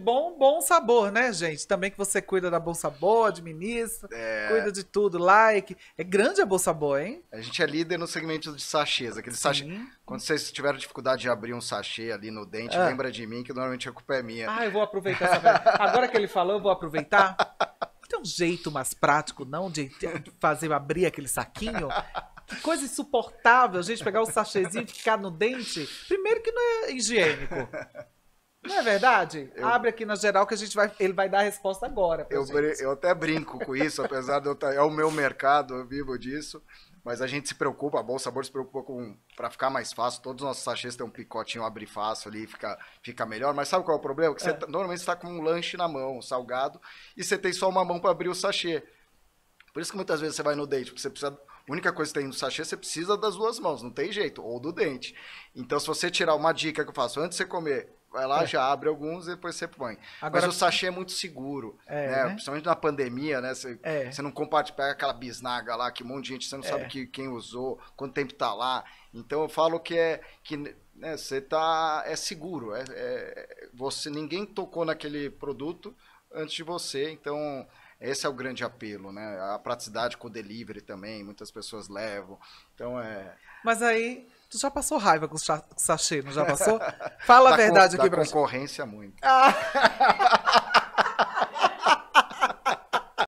bom, bom sabor, né, gente? Também que você cuida da Bolsa Boa, administra, é... cuida de tudo, like. É grande a Bolsa Boa, hein? A gente é líder no segmento de sachês. Aquele sachê. Quando vocês tiveram dificuldade de abrir um sachê ali no dente, ah. lembra de mim, que normalmente a culpa é minha. Ah, eu vou aproveitar essa. Agora que ele falou, eu vou aproveitar. Não tem um jeito mais prático, não, de fazer abrir aquele saquinho? Que coisa insuportável, gente, pegar o sachêzinho e ficar no dente. Primeiro que não é higiênico. Não é verdade? Eu... Abre aqui na geral que a gente vai, ele vai dar a resposta agora. Eu, eu até brinco com isso, apesar de eu estar, tá, é o meu mercado, eu vivo disso. Mas a gente se preocupa, a Bolsa Sabor se preocupa com para ficar mais fácil. Todos os nossos sachês têm um picotinho abrir fácil ali, fica, fica melhor. Mas sabe qual é o problema? Que você é. tá, normalmente está com um lanche na mão, um salgado, e você tem só uma mão para abrir o sachê. Por isso que muitas vezes você vai no dente, porque você precisa. A única coisa que tem no sachê, você precisa das duas mãos, não tem jeito, ou do dente. Então, se você tirar uma dica que eu faço, antes de você comer, vai lá, é. já abre alguns e depois você põe. Agora, Mas o sachê é muito seguro, é, né? né? Principalmente na pandemia, né? Você, é. você não compartilha, tipo, pega aquela bisnaga lá, que um monte de gente, você não é. sabe que, quem usou, quanto tempo tá lá. Então eu falo que é que né, você tá é seguro, é, é, você ninguém tocou naquele produto antes de você, então esse é o grande apelo, né? A praticidade com o delivery também, muitas pessoas levam. Então é Mas aí Tu já passou raiva com o sachê, não já passou? Fala da a tá verdade aqui da tá pra concorrência muito. Ah.